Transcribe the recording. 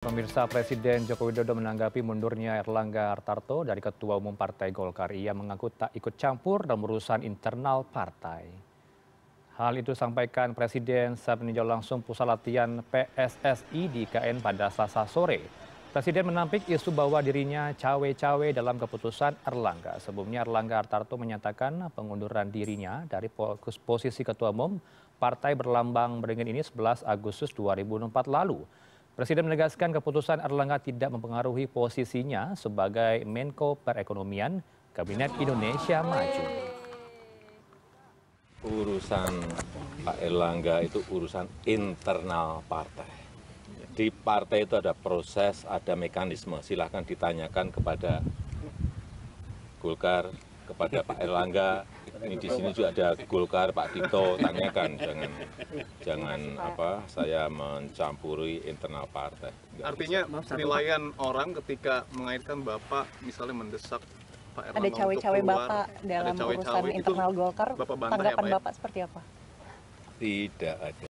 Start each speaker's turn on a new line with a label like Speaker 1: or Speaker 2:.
Speaker 1: Pemirsa Presiden Joko Widodo menanggapi mundurnya Erlangga Artarto dari Ketua Umum Partai Golkar. Ia mengaku tak ikut campur dalam urusan internal partai. Hal itu sampaikan Presiden saat meninjau langsung pusat latihan PSSI di KN pada selasa sore. Presiden menampik isu bahwa dirinya cawe-cawe dalam keputusan Erlangga. Sebelumnya Erlangga Artarto menyatakan pengunduran dirinya dari posisi Ketua Umum Partai Berlambang Beringin ini 11 Agustus 2004 lalu. Presiden menegaskan keputusan Erlangga tidak mempengaruhi posisinya sebagai Menko Perekonomian Kabinet Indonesia
Speaker 2: Maju. Urusan Pak Erlangga itu urusan internal partai. Di partai itu ada proses, ada mekanisme. Silahkan ditanyakan kepada Golkar, kepada Pak Erlangga ini di sini juga ada Golkar Pak Tito tanyakan jangan jangan apa
Speaker 3: saya mencampuri internal partai Enggak artinya penilaian orang ketika mengaitkan Bapak misalnya mendesak Pak Erlangga ada
Speaker 1: cawe-cawe Bapak dalam cawe -cawe urusan internal Golkar tanggapan ya, Bapak
Speaker 4: seperti apa tidak ada